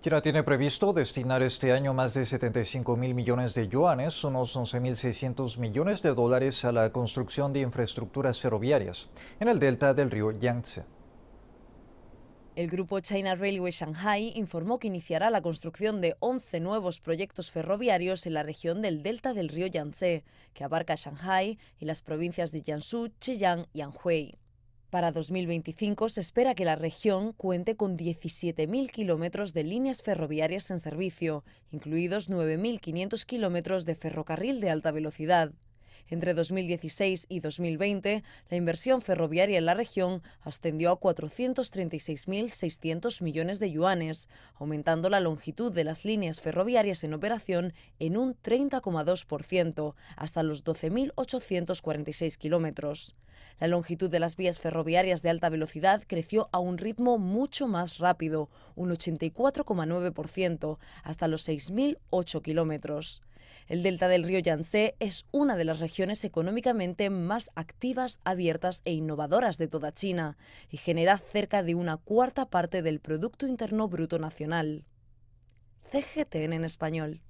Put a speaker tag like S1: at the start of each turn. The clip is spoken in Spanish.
S1: China tiene previsto destinar este año más de 75 mil millones de yuanes, unos 11.600 millones de dólares, a la construcción de infraestructuras ferroviarias en el delta del río Yangtze.
S2: El grupo China Railway Shanghai informó que iniciará la construcción de 11 nuevos proyectos ferroviarios en la región del delta del río Yangtze, que abarca Shanghai y las provincias de Jiangsu, Zhejiang y Anhui. Para 2025 se espera que la región cuente con 17.000 kilómetros de líneas ferroviarias en servicio, incluidos 9.500 kilómetros de ferrocarril de alta velocidad. Entre 2016 y 2020, la inversión ferroviaria en la región ascendió a 436.600 millones de yuanes, aumentando la longitud de las líneas ferroviarias en operación en un 30,2%, hasta los 12.846 kilómetros. La longitud de las vías ferroviarias de alta velocidad creció a un ritmo mucho más rápido, un 84,9%, hasta los 6.008 kilómetros. El delta del río Yangtze es una de las regiones económicamente más activas, abiertas e innovadoras de toda China y genera cerca de una cuarta parte del Producto Interno Bruto Nacional. CGTN en español.